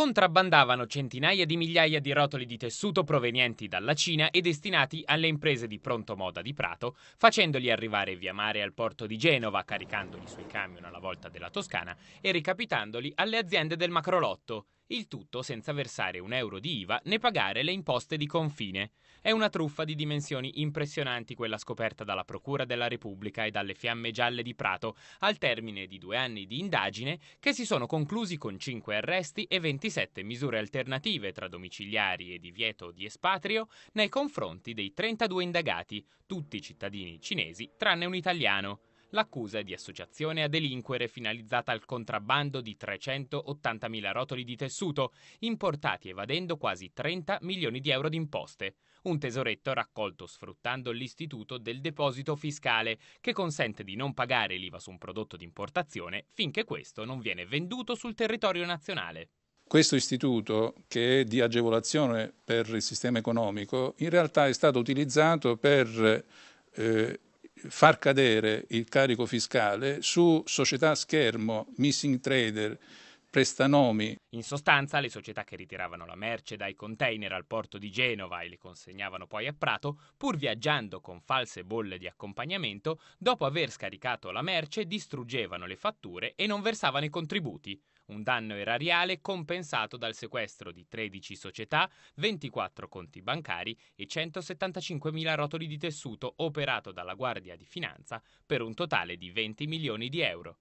contrabbandavano centinaia di migliaia di rotoli di tessuto provenienti dalla Cina e destinati alle imprese di pronto moda di Prato, facendoli arrivare via mare al porto di Genova, caricandoli sui camion alla volta della Toscana e ricapitandoli alle aziende del Macrolotto il tutto senza versare un euro di IVA né pagare le imposte di confine. È una truffa di dimensioni impressionanti quella scoperta dalla Procura della Repubblica e dalle Fiamme Gialle di Prato, al termine di due anni di indagine che si sono conclusi con cinque arresti e 27 misure alternative tra domiciliari e divieto di espatrio nei confronti dei 32 indagati, tutti cittadini cinesi tranne un italiano l'accusa è di associazione a delinquere finalizzata al contrabbando di 380.000 rotoli di tessuto, importati evadendo quasi 30 milioni di euro di imposte. Un tesoretto raccolto sfruttando l'istituto del deposito fiscale, che consente di non pagare l'IVA su un prodotto di importazione finché questo non viene venduto sul territorio nazionale. Questo istituto, che è di agevolazione per il sistema economico, in realtà è stato utilizzato per eh, far cadere il carico fiscale su società schermo, missing trader, prestanomi. In sostanza, le società che ritiravano la merce dai container al porto di Genova e le consegnavano poi a Prato, pur viaggiando con false bolle di accompagnamento, dopo aver scaricato la merce distruggevano le fatture e non versavano i contributi un danno erariale compensato dal sequestro di 13 società, 24 conti bancari e 175.000 rotoli di tessuto operato dalla Guardia di Finanza per un totale di 20 milioni di euro.